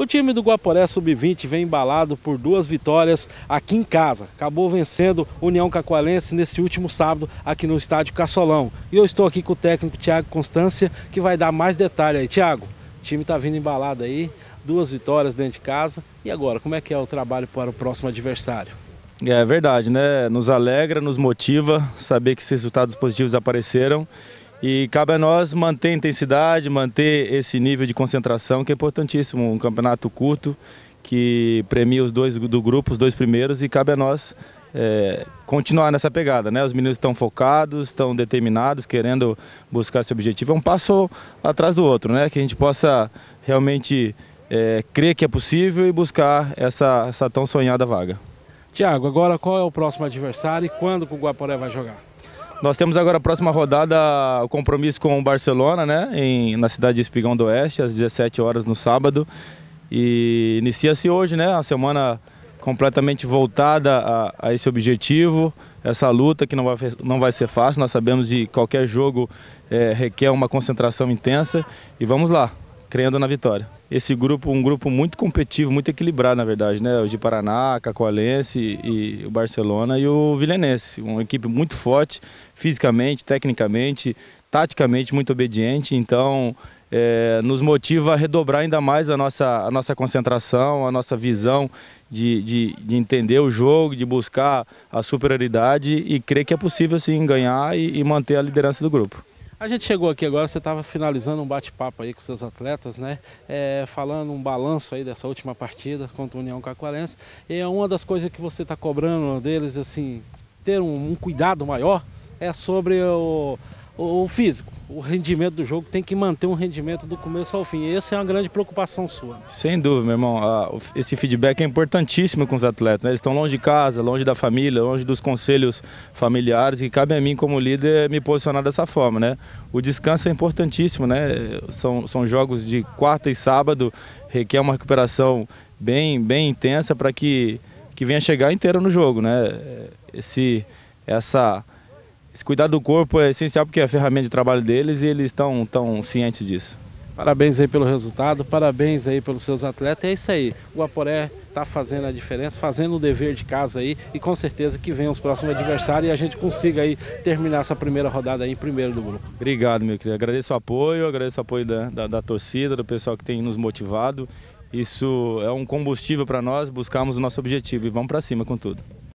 O time do Guaporé Sub-20 vem embalado por duas vitórias aqui em casa. Acabou vencendo União Cacoalense neste último sábado aqui no estádio Caçolão. E eu estou aqui com o técnico Tiago Constância, que vai dar mais detalhe aí. Tiago, o time está vindo embalado aí, duas vitórias dentro de casa. E agora, como é que é o trabalho para o próximo adversário? É, é verdade, né? Nos alegra, nos motiva saber que esses resultados positivos apareceram e cabe a nós manter a intensidade, manter esse nível de concentração, que é importantíssimo. Um campeonato curto que premia os dois do grupo, os dois primeiros, e cabe a nós é, continuar nessa pegada. Né? Os meninos estão focados, estão determinados, querendo buscar esse objetivo. É um passo atrás do outro, né? que a gente possa realmente é, crer que é possível e buscar essa, essa tão sonhada vaga. Tiago, agora qual é o próximo adversário e quando o Guaporé vai jogar? Nós temos agora a próxima rodada, o compromisso com o Barcelona, né? Em, na cidade de Espigão do Oeste, às 17 horas no sábado. E inicia-se hoje, né? A semana completamente voltada a, a, esse objetivo, essa luta que não vai, não vai ser fácil. Nós sabemos que qualquer jogo é, requer uma concentração intensa. E vamos lá crendo na vitória. Esse grupo, um grupo muito competitivo, muito equilibrado, na verdade, né? O de Paraná, Cacoalense e o Barcelona e o Vilhenense. Uma equipe muito forte, fisicamente, tecnicamente, taticamente muito obediente. Então, é, nos motiva a redobrar ainda mais a nossa, a nossa concentração, a nossa visão de, de, de, entender o jogo, de buscar a superioridade e crer que é possível sim ganhar e, e manter a liderança do grupo. A gente chegou aqui agora, você estava finalizando um bate-papo aí com seus atletas, né? É, falando um balanço aí dessa última partida contra o União Cacoarense. E é uma das coisas que você está cobrando deles, assim, ter um, um cuidado maior, é sobre o, o, físico, o rendimento do jogo, tem que manter um rendimento do começo ao fim. Essa é uma grande preocupação sua. Sem dúvida, meu irmão. Ah, esse feedback é importantíssimo com os atletas. Né? Eles estão longe de casa, longe da família, longe dos conselhos familiares e cabe a mim como líder me posicionar dessa forma, né? O descanso é importantíssimo, né? São, são jogos de quarta e sábado, requer uma recuperação bem, bem intensa para que, que venha chegar inteiro no jogo, né? Esse, essa esse cuidado do corpo é essencial porque é a ferramenta de trabalho deles e eles estão tão cientes disso. Parabéns aí pelo resultado, parabéns aí pelos seus atletas. é isso aí. O Aporé está fazendo a diferença, fazendo o dever de casa aí e com certeza que venham os próximos adversários e a gente consiga aí terminar essa primeira rodada aí em primeiro do grupo. Obrigado, meu querido. Agradeço o apoio, agradeço o apoio da, da, da torcida, do pessoal que tem nos motivado. Isso é um combustível para nós buscarmos o nosso objetivo e vamos para cima com tudo.